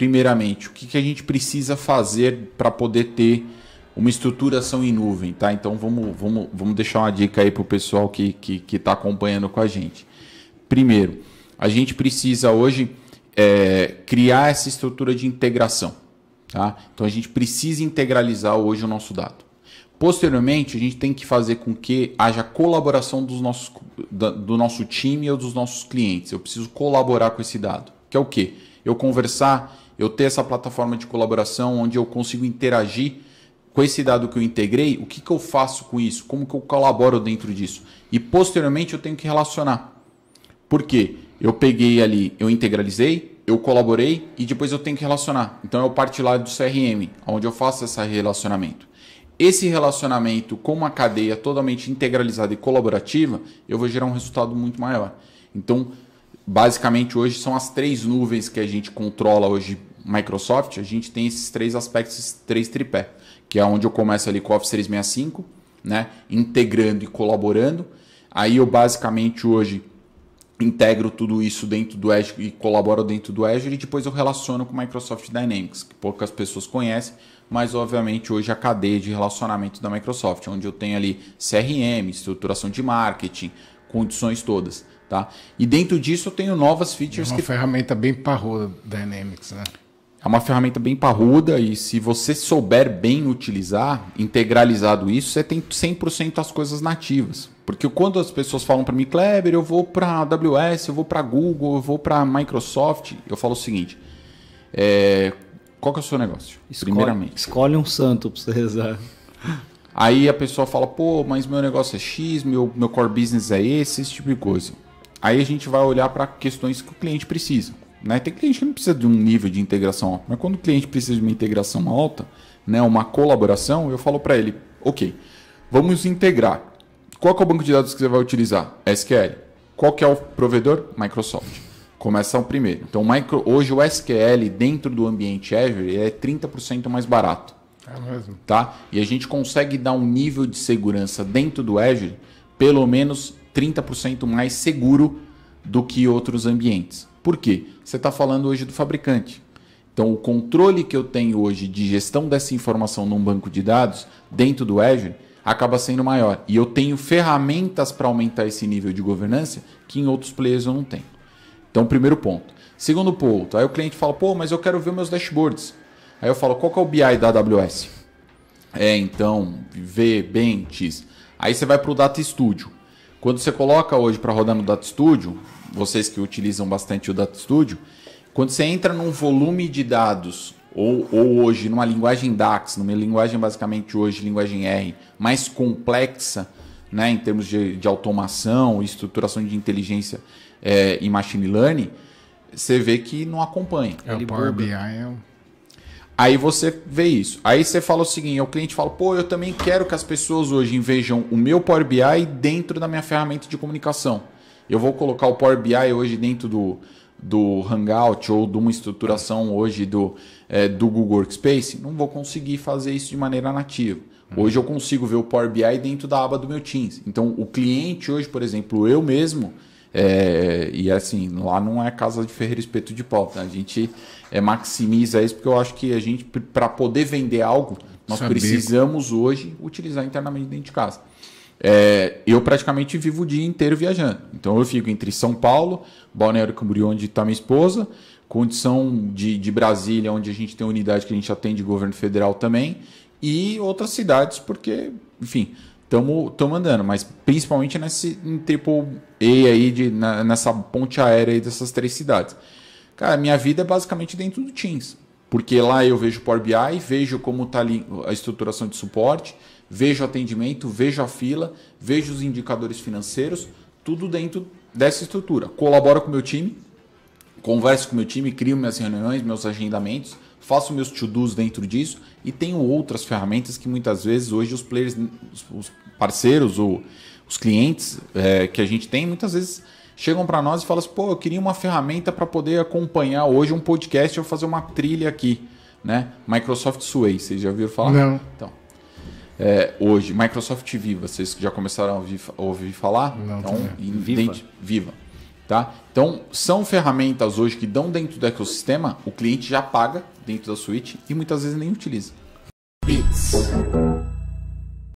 primeiramente, o que, que a gente precisa fazer para poder ter uma estruturação em nuvem, tá? Então vamos, vamos, vamos deixar uma dica aí para o pessoal que está que, que tá acompanhando com a gente. Primeiro, a gente precisa hoje é, criar essa estrutura de integração. Tá? Então a gente precisa integralizar hoje o nosso dado. Posteriormente, a gente tem que fazer com que haja colaboração dos nossos, do nosso time ou dos nossos clientes. Eu preciso colaborar com esse dado. Que é o quê? Eu conversar eu ter essa plataforma de colaboração onde eu consigo interagir com esse dado que eu integrei, o que, que eu faço com isso? Como que eu colaboro dentro disso? E posteriormente eu tenho que relacionar. Por quê? Eu peguei ali, eu integralizei, eu colaborei e depois eu tenho que relacionar. Então eu parti lá do CRM, onde eu faço esse relacionamento. Esse relacionamento com uma cadeia totalmente integralizada e colaborativa, eu vou gerar um resultado muito maior. Então, basicamente hoje são as três nuvens que a gente controla hoje Microsoft, a gente tem esses três aspectos, esses três tripé, que é onde eu começo ali com o Office 365, né, integrando e colaborando. Aí eu basicamente hoje integro tudo isso dentro do Azure e colaboro dentro do Azure e depois eu relaciono com o Microsoft Dynamics, que poucas pessoas conhecem, mas obviamente hoje é a cadeia de relacionamento da Microsoft, onde eu tenho ali CRM, estruturação de marketing, condições todas. Tá? E dentro disso eu tenho novas features. É uma que... ferramenta bem parruda Dynamics, né? É uma ferramenta bem parruda e se você souber bem utilizar, integralizado isso, você tem 100% as coisas nativas. Porque quando as pessoas falam para mim, Kleber, eu vou para AWS, eu vou para Google, eu vou para Microsoft, eu falo o seguinte, é, qual que é o seu negócio? Escolhe, primeiramente. Escolhe um santo para você rezar. Aí a pessoa fala, pô, mas meu negócio é X, meu, meu core business é esse, esse tipo de coisa. Aí a gente vai olhar para questões que o cliente precisa né? Tem cliente que não precisa de um nível de integração alto, mas quando o cliente precisa de uma integração alta, né, uma colaboração, eu falo para ele, ok, vamos integrar. Qual é o banco de dados que você vai utilizar? SQL. Qual que é o provedor? Microsoft. Começa o primeiro. Então, micro, hoje o SQL dentro do ambiente Azure é 30% mais barato. É mesmo. Tá? E a gente consegue dar um nível de segurança dentro do Azure pelo menos 30% mais seguro do que outros ambientes. Por quê? Você está falando hoje do fabricante. Então, o controle que eu tenho hoje de gestão dessa informação num banco de dados, dentro do Azure, acaba sendo maior. E eu tenho ferramentas para aumentar esse nível de governança que em outros players eu não tenho. Então, primeiro ponto. Segundo ponto, aí o cliente fala, pô, mas eu quero ver meus dashboards. Aí eu falo, qual que é o BI da AWS? É, então, ver Bentis. Aí você vai para o Data Studio. Quando você coloca hoje para rodar no Data Studio, vocês que utilizam bastante o Data Studio, quando você entra num volume de dados, ou, ou hoje numa linguagem DAX, numa linguagem basicamente hoje, linguagem R, mais complexa, né, em termos de, de automação, estruturação de inteligência é, e machine learning, você vê que não acompanha. É, o Power BI é um Aí você vê isso. Aí você fala o seguinte: o cliente fala, pô, eu também quero que as pessoas hoje vejam o meu Power BI dentro da minha ferramenta de comunicação. Eu vou colocar o Power BI hoje dentro do, do Hangout ou de uma estruturação hoje do, é, do Google Workspace, não vou conseguir fazer isso de maneira nativa. Uhum. Hoje eu consigo ver o Power BI dentro da aba do meu Teams. Então, o cliente hoje, por exemplo, eu mesmo, é, e assim, lá não é casa de ferreiro espeto de pau. Né? A gente é, maximiza isso porque eu acho que a gente, para poder vender algo, nós precisamos hoje utilizar internamente dentro de casa. É, eu praticamente vivo o dia inteiro viajando. Então eu fico entre São Paulo, Balneário Camboriú, onde está minha esposa, condição de, de Brasília, onde a gente tem unidade que a gente atende governo federal também, e outras cidades, porque, enfim, estamos andando, mas principalmente nesse triple E aí, de, na, nessa ponte aérea aí dessas três cidades. Cara, minha vida é basicamente dentro do Teams, porque lá eu vejo Power BI, vejo como está ali a estruturação de suporte, vejo atendimento, vejo a fila, vejo os indicadores financeiros, tudo dentro dessa estrutura. Colaboro com o meu time, converso com o meu time, crio minhas reuniões, meus agendamentos, faço meus to-dos dentro disso e tenho outras ferramentas que muitas vezes hoje os players, os parceiros ou os clientes é, que a gente tem, muitas vezes chegam para nós e falam assim, pô, eu queria uma ferramenta para poder acompanhar hoje um podcast ou fazer uma trilha aqui, né? Microsoft Sway, vocês já ouviram falar? Não. Então, é, hoje, Microsoft Viva, vocês já começaram a ouvir, ouvir falar? Não, então, Viva. Viva. Tá? Então, são ferramentas hoje que dão dentro do ecossistema, o cliente já paga dentro da Switch e muitas vezes nem utiliza. Beats.